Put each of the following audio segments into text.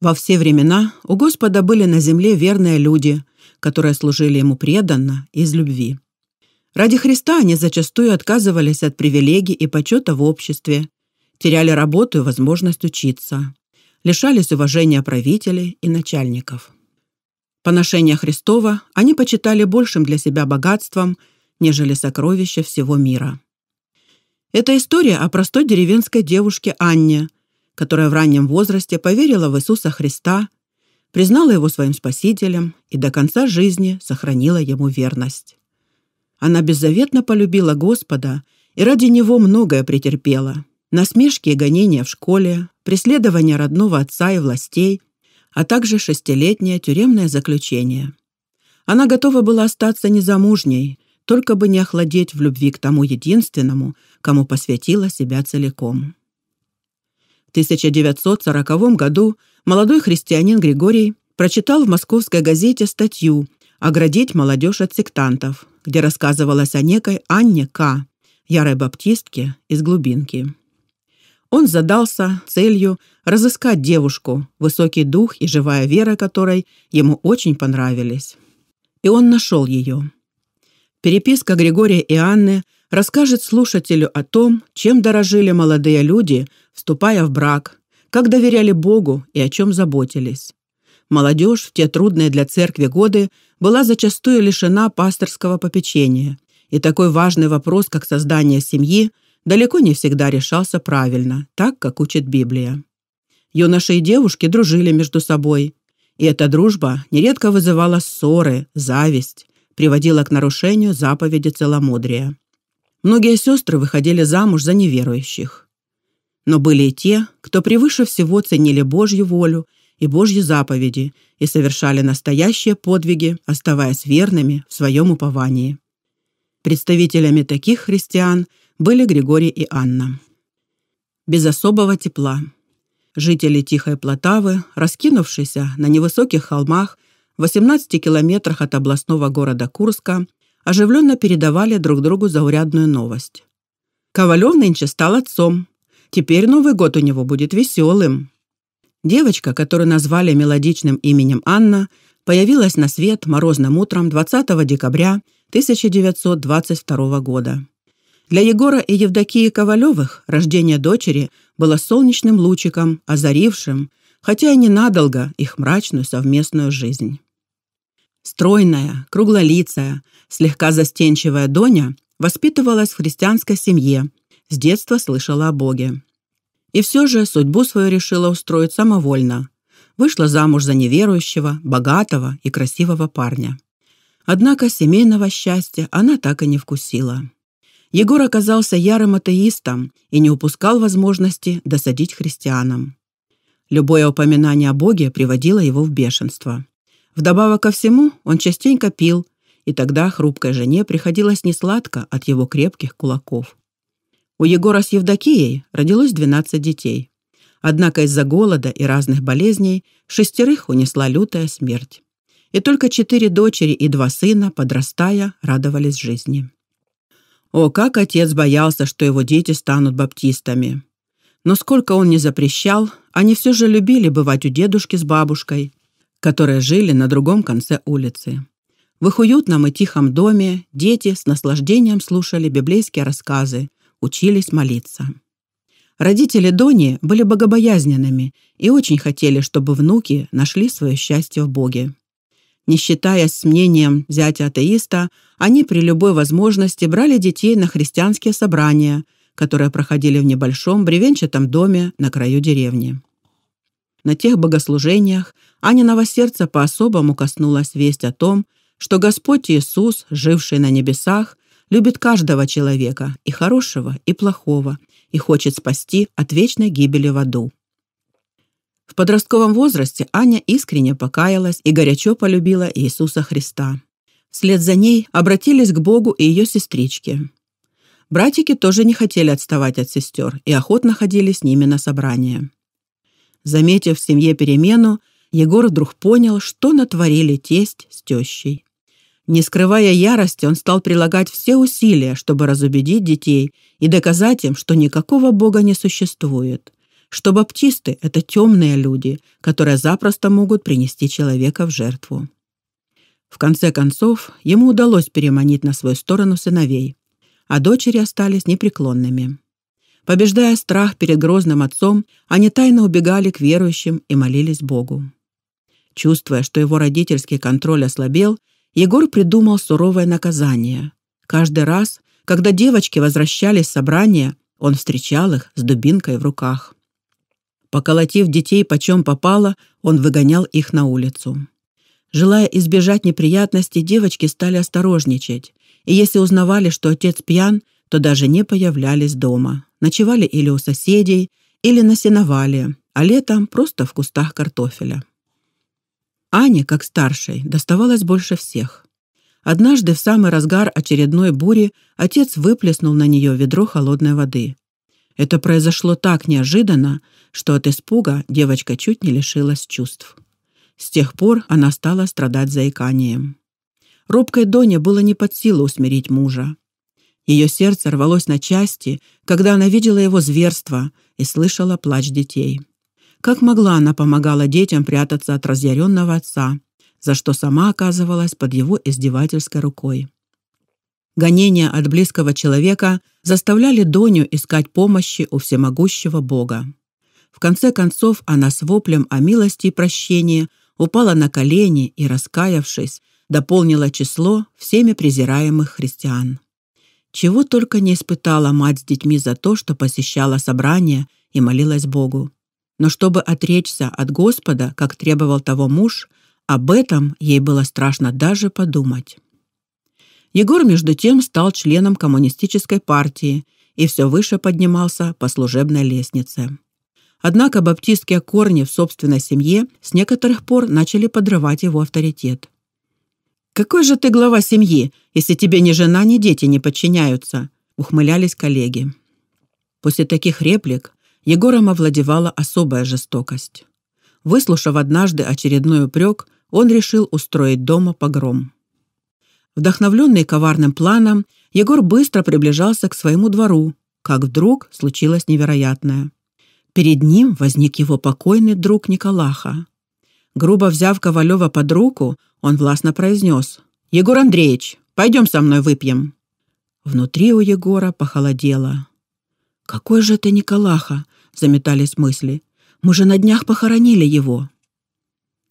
Во все времена у Господа были на земле верные люди, которые служили Ему преданно, из любви. Ради Христа они зачастую отказывались от привилегий и почета в обществе, теряли работу и возможность учиться, лишались уважения правителей и начальников. Поношение Христова они почитали большим для себя богатством, нежели сокровища всего мира. Это история о простой деревенской девушке Анне – которая в раннем возрасте поверила в Иисуса Христа, признала его своим спасителем и до конца жизни сохранила ему верность. Она беззаветно полюбила Господа и ради него многое претерпела. Насмешки и гонения в школе, преследование родного отца и властей, а также шестилетнее тюремное заключение. Она готова была остаться незамужней, только бы не охладеть в любви к тому единственному, кому посвятила себя целиком. 1940 году молодой христианин Григорий прочитал в московской газете статью «Оградить молодежь от сектантов», где рассказывалось о некой Анне К., ярой баптистке из глубинки. Он задался целью разыскать девушку, высокий дух и живая вера которой ему очень понравились. И он нашел ее. Переписка Григория и Анны расскажет слушателю о том, чем дорожили молодые люди вступая в брак, как доверяли Богу и о чем заботились. Молодежь в те трудные для церкви годы была зачастую лишена пасторского попечения, и такой важный вопрос, как создание семьи, далеко не всегда решался правильно, так, как учит Библия. Юноши и девушки дружили между собой, и эта дружба нередко вызывала ссоры, зависть, приводила к нарушению заповеди целомудрия. Многие сестры выходили замуж за неверующих. Но были и те, кто превыше всего ценили Божью волю и Божьи заповеди и совершали настоящие подвиги, оставаясь верными в своем уповании. Представителями таких христиан были Григорий и Анна. Без особого тепла. Жители Тихой Платавы, раскинувшиеся на невысоких холмах в 18 километрах от областного города Курска, оживленно передавали друг другу заурядную новость. Ковалев нынче стал отцом, Теперь Новый год у него будет веселым. Девочка, которую назвали мелодичным именем Анна, появилась на свет морозным утром 20 декабря 1922 года. Для Егора и Евдокии Ковалевых рождение дочери было солнечным лучиком, озарившим, хотя и ненадолго, их мрачную совместную жизнь. Стройная, круглолицая, слегка застенчивая Доня воспитывалась в христианской семье, с детства слышала о Боге. И все же судьбу свою решила устроить самовольно. Вышла замуж за неверующего, богатого и красивого парня. Однако семейного счастья она так и не вкусила. Егор оказался ярым атеистом и не упускал возможности досадить христианам. Любое упоминание о Боге приводило его в бешенство. Вдобавок ко всему, он частенько пил, и тогда хрупкой жене приходилось несладко от его крепких кулаков. У Егора с Евдокией родилось 12 детей. Однако из-за голода и разных болезней шестерых унесла лютая смерть. И только четыре дочери и два сына, подрастая, радовались жизни. О, как отец боялся, что его дети станут баптистами! Но сколько он не запрещал, они все же любили бывать у дедушки с бабушкой, которые жили на другом конце улицы. В их уютном и тихом доме дети с наслаждением слушали библейские рассказы, учились молиться. Родители Дони были богобоязненными и очень хотели, чтобы внуки нашли свое счастье в Боге. Не считаясь с мнением зятя-атеиста, они при любой возможности брали детей на христианские собрания, которые проходили в небольшом бревенчатом доме на краю деревни. На тех богослужениях Аниного сердца по-особому коснулась весть о том, что Господь Иисус, живший на небесах, любит каждого человека, и хорошего, и плохого, и хочет спасти от вечной гибели в аду. В подростковом возрасте Аня искренне покаялась и горячо полюбила Иисуса Христа. Вслед за ней обратились к Богу и ее сестрички. Братики тоже не хотели отставать от сестер и охотно ходили с ними на собрания. Заметив в семье перемену, Егор вдруг понял, что натворили тесть с тещей. Не скрывая ярости, он стал прилагать все усилия, чтобы разубедить детей и доказать им, что никакого бога не существует, что баптисты — это темные люди, которые запросто могут принести человека в жертву. В конце концов, ему удалось переманить на свою сторону сыновей, а дочери остались непреклонными. Побеждая страх перед грозным отцом, они тайно убегали к верующим и молились Богу. Чувствуя, что его родительский контроль ослабел, Егор придумал суровое наказание. Каждый раз, когда девочки возвращались с собрания, он встречал их с дубинкой в руках. Поколотив детей почем попало, он выгонял их на улицу. Желая избежать неприятностей, девочки стали осторожничать, и если узнавали, что отец пьян, то даже не появлялись дома. Ночевали или у соседей, или на сеновале, а летом просто в кустах картофеля. Ане, как старшей, доставалось больше всех. Однажды в самый разгар очередной бури отец выплеснул на нее ведро холодной воды. Это произошло так неожиданно, что от испуга девочка чуть не лишилась чувств. С тех пор она стала страдать заиканием. Робкой Доне было не под силу усмирить мужа. Ее сердце рвалось на части, когда она видела его зверство и слышала плач детей. Как могла, она помогала детям прятаться от разъяренного отца, за что сама оказывалась под его издевательской рукой. Гонения от близкого человека заставляли Доню искать помощи у всемогущего Бога. В конце концов она с воплем о милости и прощении упала на колени и, раскаявшись, дополнила число всеми презираемых христиан. Чего только не испытала мать с детьми за то, что посещала собрания и молилась Богу но чтобы отречься от Господа, как требовал того муж, об этом ей было страшно даже подумать. Егор между тем стал членом коммунистической партии и все выше поднимался по служебной лестнице. Однако баптистские корни в собственной семье с некоторых пор начали подрывать его авторитет. Какой же ты глава семьи, если тебе ни жена, ни дети не подчиняются, ухмылялись коллеги. После таких реплик Егором овладевала особая жестокость. Выслушав однажды очередной упрек, он решил устроить дома погром. Вдохновленный коварным планом, Егор быстро приближался к своему двору, как вдруг случилось невероятное. Перед ним возник его покойный друг Николаха. Грубо взяв Ковалева под руку, он властно произнес «Егор Андреевич, пойдем со мной выпьем». Внутри у Егора похолодело. «Какой же это Николаха?» — заметались мысли. «Мы же на днях похоронили его».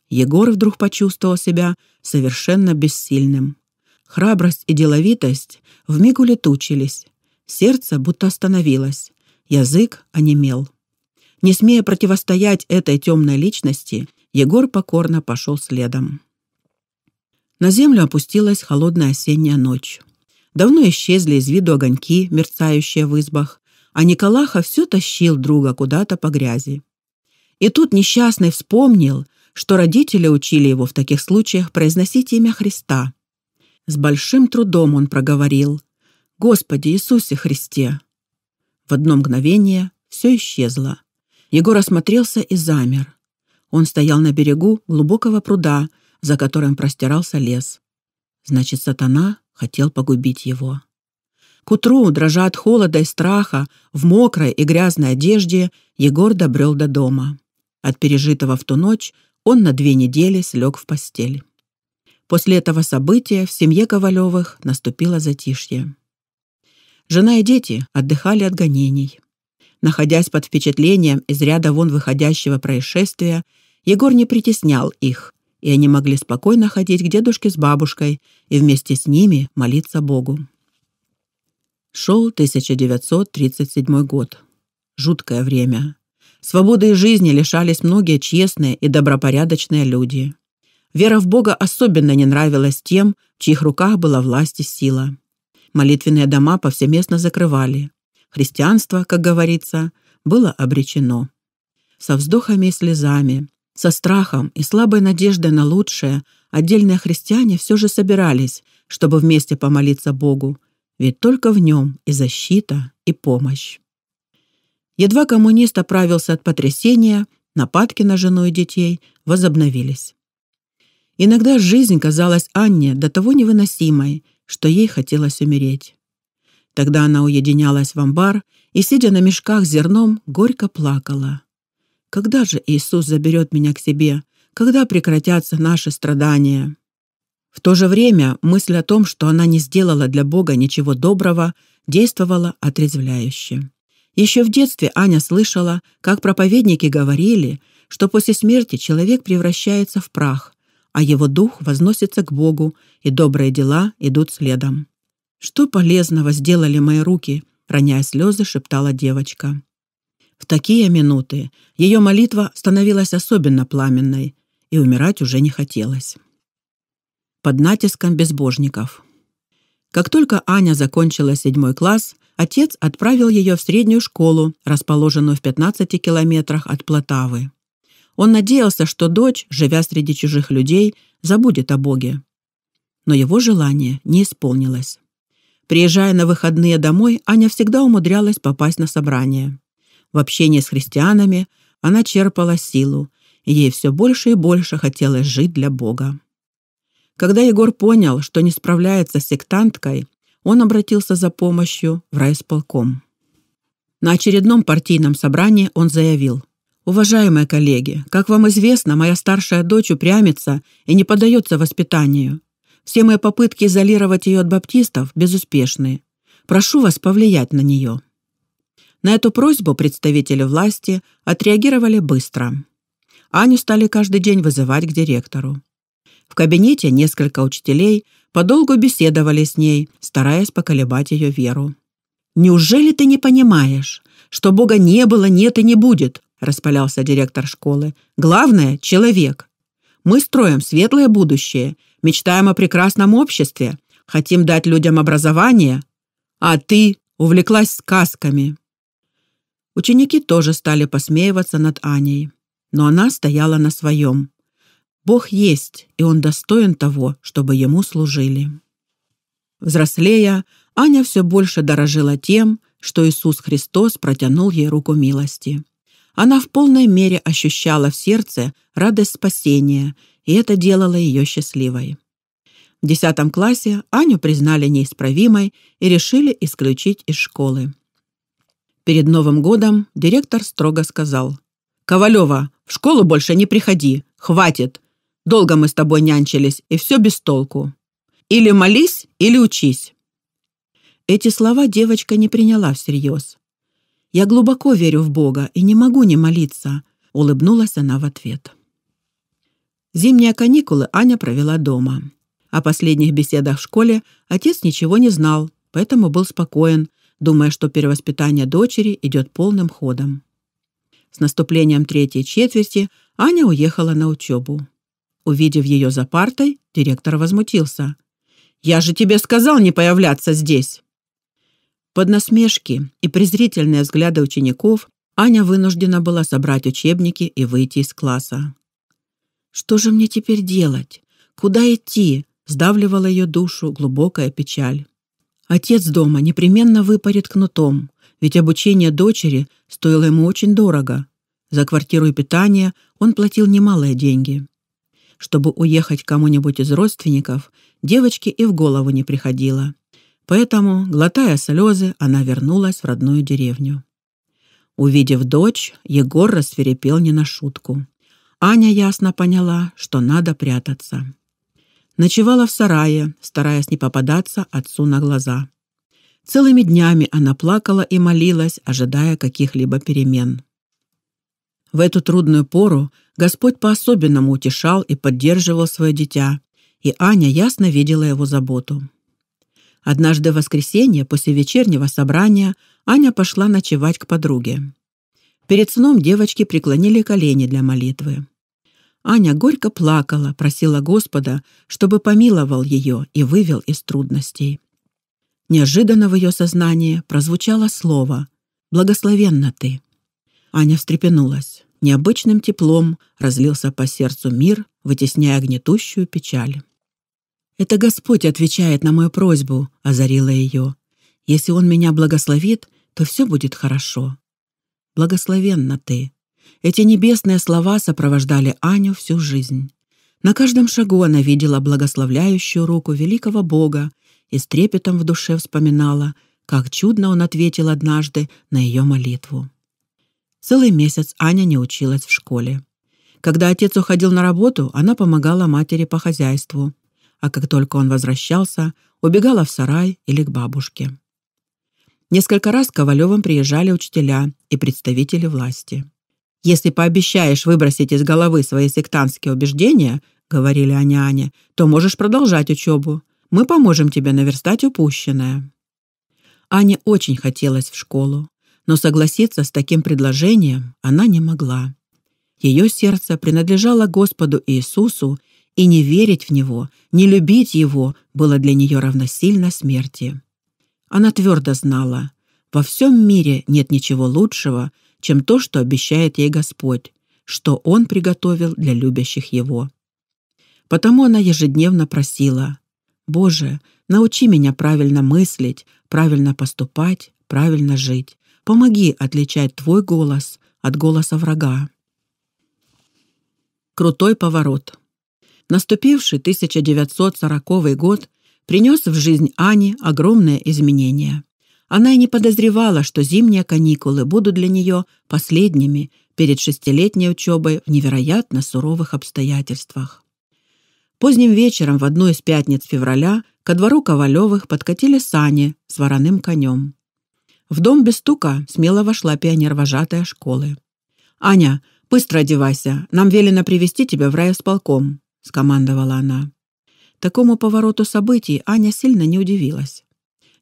Егор вдруг почувствовал себя совершенно бессильным. Храбрость и деловитость вмиг улетучились. Сердце будто остановилось. Язык онемел. Не смея противостоять этой темной личности, Егор покорно пошел следом. На землю опустилась холодная осенняя ночь. Давно исчезли из виду огоньки, мерцающие в избах а Николаха все тащил друга куда-то по грязи. И тут несчастный вспомнил, что родители учили его в таких случаях произносить имя Христа. С большим трудом он проговорил «Господи Иисусе Христе!». В одно мгновение все исчезло. Егор осмотрелся и замер. Он стоял на берегу глубокого пруда, за которым простирался лес. Значит, сатана хотел погубить его. К утру, дрожа от холода и страха, в мокрой и грязной одежде, Егор добрел до дома. От пережитого в ту ночь он на две недели слег в постель. После этого события в семье Ковалевых наступило затишье. Жена и дети отдыхали от гонений. Находясь под впечатлением из ряда вон выходящего происшествия, Егор не притеснял их, и они могли спокойно ходить к дедушке с бабушкой и вместе с ними молиться Богу. Шел 1937 год. Жуткое время. Свободы и жизни лишались многие честные и добропорядочные люди. Вера в Бога особенно не нравилась тем, в чьих руках была власть и сила. Молитвенные дома повсеместно закрывали. Христианство, как говорится, было обречено. Со вздохами и слезами, со страхом и слабой надеждой на лучшее отдельные христиане все же собирались, чтобы вместе помолиться Богу, ведь только в нем и защита, и помощь. Едва коммунист оправился от потрясения, нападки на жену и детей возобновились. Иногда жизнь казалась Анне до того невыносимой, что ей хотелось умереть. Тогда она уединялась в амбар и, сидя на мешках с зерном, горько плакала. «Когда же Иисус заберет меня к себе? Когда прекратятся наши страдания?» В то же время мысль о том, что она не сделала для Бога ничего доброго, действовала отрезвляюще. Еще в детстве Аня слышала, как проповедники говорили, что после смерти человек превращается в прах, а его дух возносится к Богу, и добрые дела идут следом. «Что полезного сделали мои руки?» — роняя слезы, шептала девочка. В такие минуты ее молитва становилась особенно пламенной, и умирать уже не хотелось под натиском безбожников. Как только Аня закончила седьмой класс, отец отправил ее в среднюю школу, расположенную в 15 километрах от Платавы. Он надеялся, что дочь, живя среди чужих людей, забудет о Боге. Но его желание не исполнилось. Приезжая на выходные домой, Аня всегда умудрялась попасть на собрание. В общении с христианами она черпала силу, и ей все больше и больше хотелось жить для Бога. Когда Егор понял, что не справляется с сектанткой, он обратился за помощью в райисполком. На очередном партийном собрании он заявил. «Уважаемые коллеги, как вам известно, моя старшая дочь упрямится и не поддается воспитанию. Все мои попытки изолировать ее от баптистов безуспешны. Прошу вас повлиять на нее». На эту просьбу представители власти отреагировали быстро. Аню стали каждый день вызывать к директору. В кабинете несколько учителей подолгу беседовали с ней, стараясь поколебать ее веру. «Неужели ты не понимаешь, что Бога не было, нет и не будет?» распалялся директор школы. «Главное — человек. Мы строим светлое будущее, мечтаем о прекрасном обществе, хотим дать людям образование, а ты увлеклась сказками». Ученики тоже стали посмеиваться над Аней, но она стояла на своем. Бог есть, и Он достоин того, чтобы Ему служили. Взрослея, Аня все больше дорожила тем, что Иисус Христос протянул ей руку милости. Она в полной мере ощущала в сердце радость спасения, и это делало ее счастливой. В 10 классе Аню признали неисправимой и решили исключить из школы. Перед Новым годом директор строго сказал. «Ковалева, в школу больше не приходи. Хватит. Долго мы с тобой нянчились, и все без толку. Или молись, или учись». Эти слова девочка не приняла всерьез. «Я глубоко верю в Бога и не могу не молиться», — улыбнулась она в ответ. Зимние каникулы Аня провела дома. О последних беседах в школе отец ничего не знал, поэтому был спокоен, думая, что перевоспитание дочери идет полным ходом. С наступлением третьей четверти Аня уехала на учебу. Увидев ее за партой, директор возмутился. «Я же тебе сказал не появляться здесь!» Под насмешки и презрительные взгляды учеников Аня вынуждена была собрать учебники и выйти из класса. «Что же мне теперь делать? Куда идти?» – сдавливала ее душу глубокая печаль. Отец дома непременно выпарит кнутом, ведь обучение дочери стоило ему очень дорого. За квартиру и питание он платил немалые деньги чтобы уехать кому-нибудь из родственников, девочке и в голову не приходило. Поэтому, глотая слезы, она вернулась в родную деревню. Увидев дочь, Егор рассверепел не на шутку. Аня ясно поняла, что надо прятаться. Ночевала в сарае, стараясь не попадаться отцу на глаза. Целыми днями она плакала и молилась, ожидая каких-либо перемен. В эту трудную пору Господь по-особенному утешал и поддерживал свое дитя, и Аня ясно видела его заботу. Однажды в воскресенье после вечернего собрания Аня пошла ночевать к подруге. Перед сном девочки преклонили колени для молитвы. Аня горько плакала, просила Господа, чтобы помиловал ее и вывел из трудностей. Неожиданно в ее сознании прозвучало слово «Благословенна ты». Аня встрепенулась. Необычным теплом разлился по сердцу мир, вытесняя гнетущую печаль. «Это Господь отвечает на мою просьбу», — озарила ее. «Если Он меня благословит, то все будет хорошо». «Благословенна ты». Эти небесные слова сопровождали Аню всю жизнь. На каждом шагу она видела благословляющую руку великого Бога и с трепетом в душе вспоминала, как чудно Он ответил однажды на ее молитву. Целый месяц Аня не училась в школе. Когда отец уходил на работу, она помогала матери по хозяйству, а как только он возвращался, убегала в сарай или к бабушке. Несколько раз к Ковалевым приезжали учителя и представители власти. «Если пообещаешь выбросить из головы свои сектантские убеждения, — говорили они Ане, — то можешь продолжать учебу. Мы поможем тебе наверстать упущенное». Ане очень хотелось в школу но согласиться с таким предложением она не могла. Ее сердце принадлежало Господу Иисусу, и не верить в Него, не любить Его было для нее равносильно смерти. Она твердо знала, во всем мире нет ничего лучшего, чем то, что обещает ей Господь, что Он приготовил для любящих Его. Потому она ежедневно просила, «Боже, научи меня правильно мыслить, правильно поступать, правильно жить. Помоги отличать твой голос от голоса врага. Крутой поворот. Наступивший 1940 год принес в жизнь Ани огромное изменение. Она и не подозревала, что зимние каникулы будут для нее последними перед шестилетней учебой в невероятно суровых обстоятельствах. Поздним вечером в одну из пятниц февраля ко двору Ковалевых подкатили сани с вороным конем. В дом без стука смело вошла пионервожатая школы. «Аня, быстро одевайся, нам велено привести тебя в райисполком», — скомандовала она. Такому повороту событий Аня сильно не удивилась.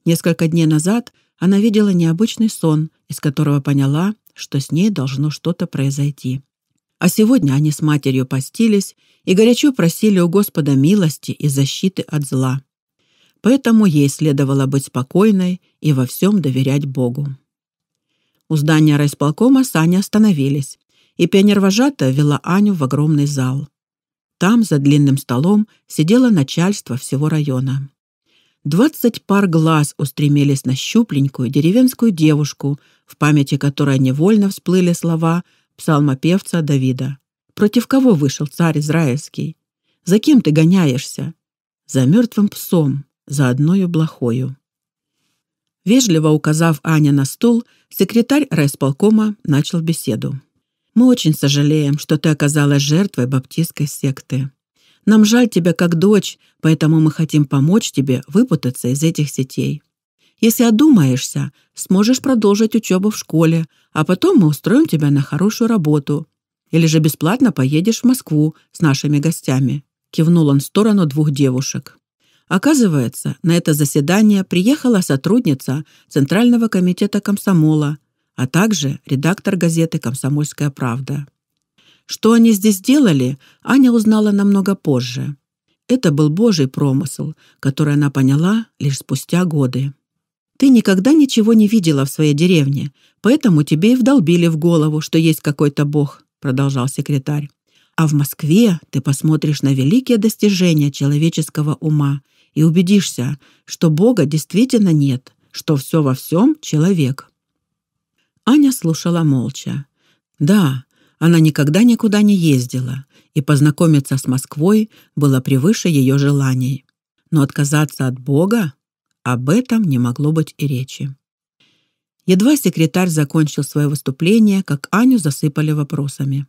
Несколько дней назад она видела необычный сон, из которого поняла, что с ней должно что-то произойти. А сегодня они с матерью постились и горячо просили у Господа милости и защиты от зла. Поэтому ей следовало быть спокойной и во всем доверять Богу. У здания райисполкома сани остановились, и пионервожатая вела Аню в огромный зал. Там, за длинным столом, сидело начальство всего района. Двадцать пар глаз устремились на щупленькую деревенскую девушку, в памяти которой невольно всплыли слова псалмопевца Давида. «Против кого вышел царь Израильский? За кем ты гоняешься? За мертвым псом, за одною блохою. Вежливо указав Аня на стул, секретарь райсполкома начал беседу. «Мы очень сожалеем, что ты оказалась жертвой баптистской секты. Нам жаль тебя как дочь, поэтому мы хотим помочь тебе выпутаться из этих сетей. Если одумаешься, сможешь продолжить учебу в школе, а потом мы устроим тебя на хорошую работу. Или же бесплатно поедешь в Москву с нашими гостями». Кивнул он в сторону двух девушек. Оказывается, на это заседание приехала сотрудница Центрального комитета комсомола, а также редактор газеты «Комсомольская правда». Что они здесь делали, Аня узнала намного позже. Это был божий промысел, который она поняла лишь спустя годы. Ты никогда ничего не видела в своей деревне, поэтому тебе и вдолбили в голову, что есть какой-то бог, продолжал секретарь. А в Москве ты посмотришь на великие достижения человеческого ума и убедишься, что Бога действительно нет, что все во всем человек. Аня слушала молча. Да, она никогда никуда не ездила, и познакомиться с Москвой было превыше ее желаний. Но отказаться от Бога об этом не могло быть и речи. Едва секретарь закончил свое выступление, как Аню засыпали вопросами.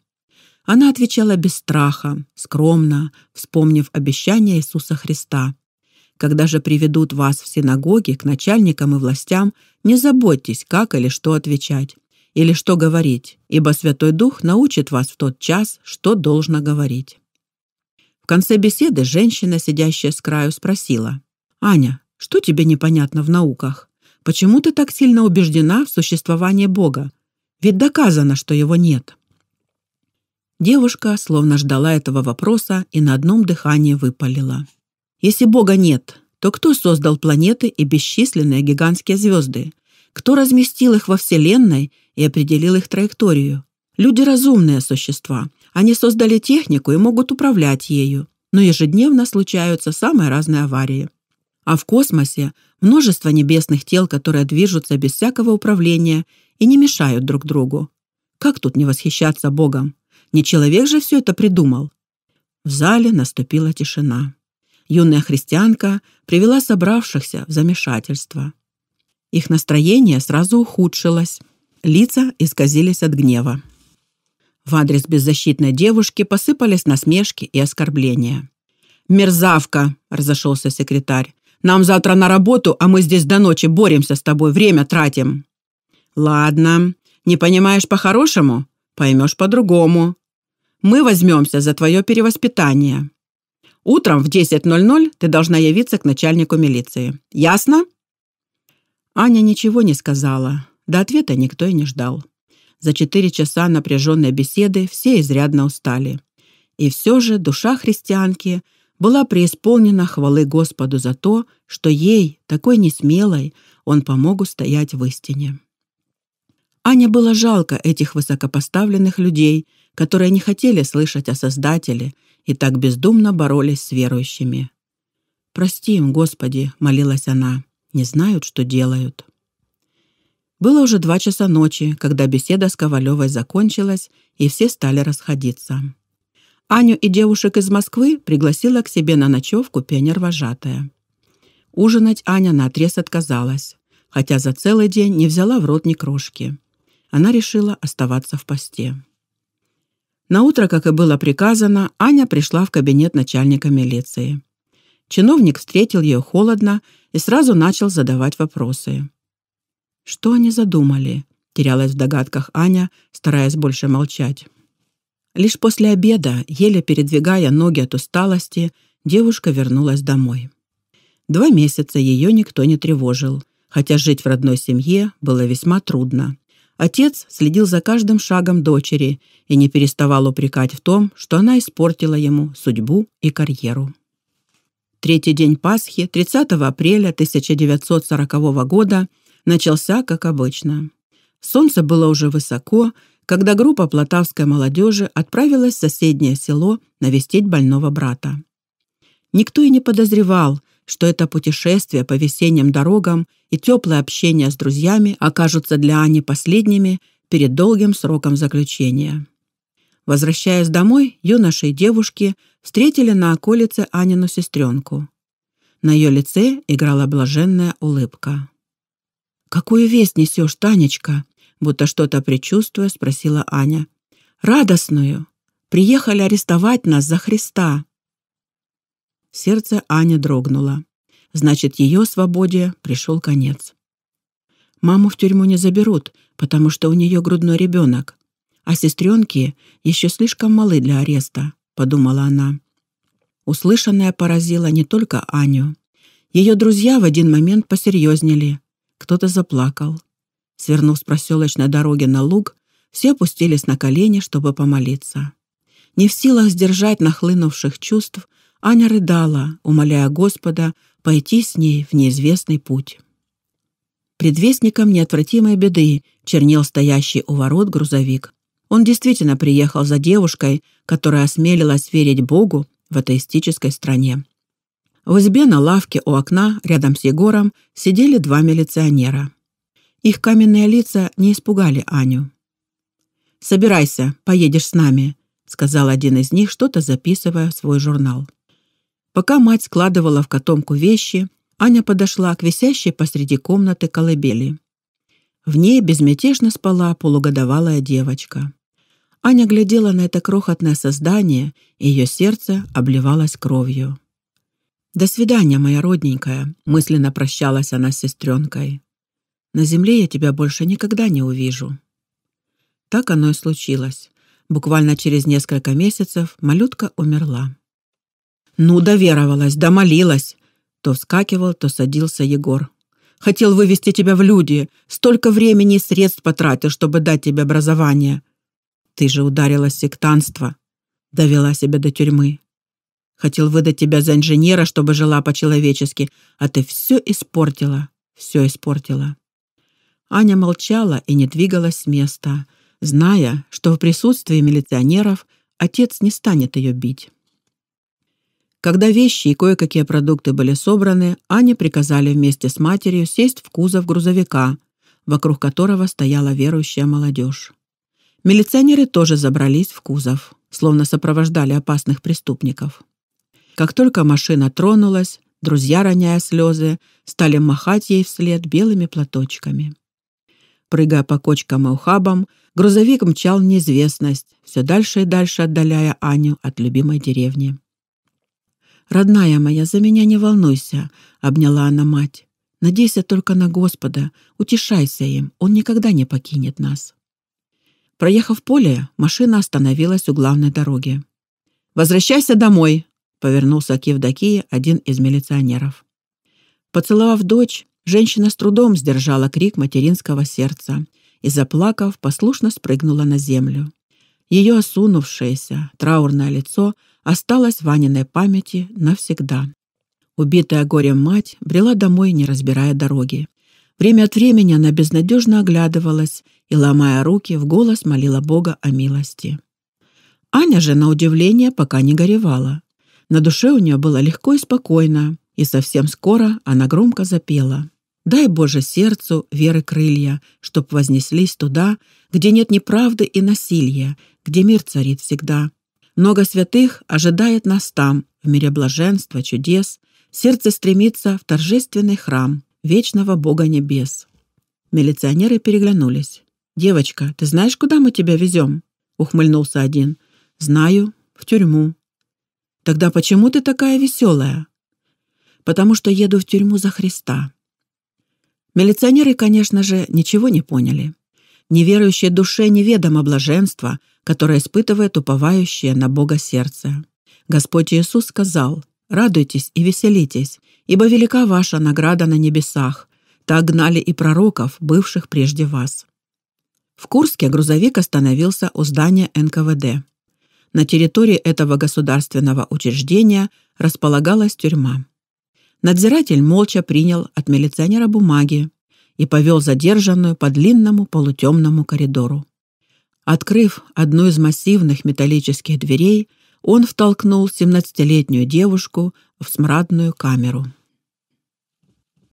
Она отвечала без страха, скромно, вспомнив обещание Иисуса Христа когда же приведут вас в синагоги к начальникам и властям, не заботьтесь, как или что отвечать, или что говорить, ибо Святой Дух научит вас в тот час, что должно говорить». В конце беседы женщина, сидящая с краю, спросила, «Аня, что тебе непонятно в науках? Почему ты так сильно убеждена в существовании Бога? Ведь доказано, что его нет». Девушка словно ждала этого вопроса и на одном дыхании выпалила. Если Бога нет, то кто создал планеты и бесчисленные гигантские звезды? Кто разместил их во Вселенной и определил их траекторию? Люди разумные существа. Они создали технику и могут управлять ею. Но ежедневно случаются самые разные аварии. А в космосе множество небесных тел, которые движутся без всякого управления и не мешают друг другу. Как тут не восхищаться Богом? Не человек же все это придумал. В зале наступила тишина юная христианка привела собравшихся в замешательство. Их настроение сразу ухудшилось. Лица исказились от гнева. В адрес беззащитной девушки посыпались насмешки и оскорбления. «Мерзавка!» – разошелся секретарь. «Нам завтра на работу, а мы здесь до ночи боремся с тобой, время тратим». «Ладно, не понимаешь по-хорошему? Поймешь по-другому. Мы возьмемся за твое перевоспитание. Утром в 10.00 ты должна явиться к начальнику милиции. Ясно?» Аня ничего не сказала. До ответа никто и не ждал. За четыре часа напряженной беседы все изрядно устали. И все же душа христианки была преисполнена хвалы Господу за то, что ей, такой несмелой, он помог устоять в истине. Аня было жалко этих высокопоставленных людей, которые не хотели слышать о Создателе – и так бездумно боролись с верующими. «Прости им, Господи!» — молилась она. «Не знают, что делают». Было уже два часа ночи, когда беседа с Ковалевой закончилась, и все стали расходиться. Аню и девушек из Москвы пригласила к себе на ночевку пионер-вожатая. Ужинать Аня наотрез отказалась, хотя за целый день не взяла в рот ни крошки. Она решила оставаться в посте. На утро, как и было приказано, Аня пришла в кабинет начальника милиции. Чиновник встретил ее холодно и сразу начал задавать вопросы. Что они задумали? терялась в догадках Аня, стараясь больше молчать. Лишь после обеда, еле передвигая ноги от усталости, девушка вернулась домой. Два месяца ее никто не тревожил, хотя жить в родной семье было весьма трудно. Отец следил за каждым шагом дочери и не переставал упрекать в том, что она испортила ему судьбу и карьеру. Третий день Пасхи, 30 апреля 1940 года, начался как обычно. Солнце было уже высоко, когда группа платавской молодежи отправилась в соседнее село навестить больного брата. Никто и не подозревал, что это путешествие по весенним дорогам и теплое общение с друзьями окажутся для Ани последними перед долгим сроком заключения. Возвращаясь домой, юноши и девушки встретили на околице Анину сестренку. На ее лице играла блаженная улыбка. «Какую весть несешь, Танечка?» Будто что-то предчувствуя, спросила Аня. «Радостную! Приехали арестовать нас за Христа!» Сердце Аня дрогнуло. Значит, ее свободе пришел конец. Маму в тюрьму не заберут, потому что у нее грудной ребенок, а сестренки еще слишком малы для ареста, подумала она. Услышанное поразило не только Аню. Ее друзья в один момент посерьезнели. Кто-то заплакал. Свернув с проселочной дороги на луг, все опустились на колени, чтобы помолиться. Не в силах сдержать нахлынувших чувств, Аня рыдала, умоляя Господа пойти с ней в неизвестный путь. Предвестником неотвратимой беды чернел стоящий у ворот грузовик. Он действительно приехал за девушкой, которая осмелилась верить Богу в атеистической стране. В избе на лавке у окна рядом с Егором сидели два милиционера. Их каменные лица не испугали Аню. «Собирайся, поедешь с нами», — сказал один из них, что-то записывая в свой журнал. Пока мать складывала в котомку вещи, Аня подошла к висящей посреди комнаты колыбели. В ней безмятежно спала полугодовалая девочка. Аня глядела на это крохотное создание, и ее сердце обливалось кровью. «До свидания, моя родненькая», — мысленно прощалась она с сестренкой. «На земле я тебя больше никогда не увижу». Так оно и случилось. Буквально через несколько месяцев малютка умерла. Ну, доверовалась, домолилась. То вскакивал, то садился Егор. Хотел вывести тебя в люди. Столько времени и средств потратил, чтобы дать тебе образование. Ты же ударила сектанство. Довела себя до тюрьмы. Хотел выдать тебя за инженера, чтобы жила по-человечески. А ты все испортила. Все испортила. Аня молчала и не двигалась с места, зная, что в присутствии милиционеров отец не станет ее бить. Когда вещи и кое-какие продукты были собраны, Ане приказали вместе с матерью сесть в кузов грузовика, вокруг которого стояла верующая молодежь. Милиционеры тоже забрались в кузов, словно сопровождали опасных преступников. Как только машина тронулась, друзья, роняя слезы, стали махать ей вслед белыми платочками. Прыгая по кочкам и ухабам, грузовик мчал в неизвестность, все дальше и дальше отдаляя Аню от любимой деревни. «Родная моя, за меня не волнуйся», — обняла она мать. «Надейся только на Господа, утешайся им, он никогда не покинет нас». Проехав поле, машина остановилась у главной дороги. «Возвращайся домой!» — повернулся к Евдокии один из милиционеров. Поцеловав дочь, женщина с трудом сдержала крик материнского сердца и, заплакав, послушно спрыгнула на землю. Ее осунувшееся, траурное лицо — осталась в Ваниной памяти навсегда. Убитая горем мать брела домой, не разбирая дороги. Время от времени она безнадежно оглядывалась и, ломая руки, в голос молила Бога о милости. Аня же, на удивление, пока не горевала. На душе у нее было легко и спокойно, и совсем скоро она громко запела. «Дай, Боже, сердцу веры крылья, чтоб вознеслись туда, где нет неправды и насилия, где мир царит всегда, много святых ожидает нас там, в мире блаженства, чудес. Сердце стремится в торжественный храм вечного Бога небес. Милиционеры переглянулись. «Девочка, ты знаешь, куда мы тебя везем?» Ухмыльнулся один. «Знаю. В тюрьму». «Тогда почему ты такая веселая?» «Потому что еду в тюрьму за Христа». Милиционеры, конечно же, ничего не поняли. Неверующей душе неведомо блаженство, которое испытывает уповающее на Бога сердце. Господь Иисус сказал, «Радуйтесь и веселитесь, ибо велика ваша награда на небесах. Так гнали и пророков, бывших прежде вас». В Курске грузовик остановился у здания НКВД. На территории этого государственного учреждения располагалась тюрьма. Надзиратель молча принял от милиционера бумаги и повел задержанную по длинному полутемному коридору. Открыв одну из массивных металлических дверей, он втолкнул семнадцатилетнюю девушку в смрадную камеру.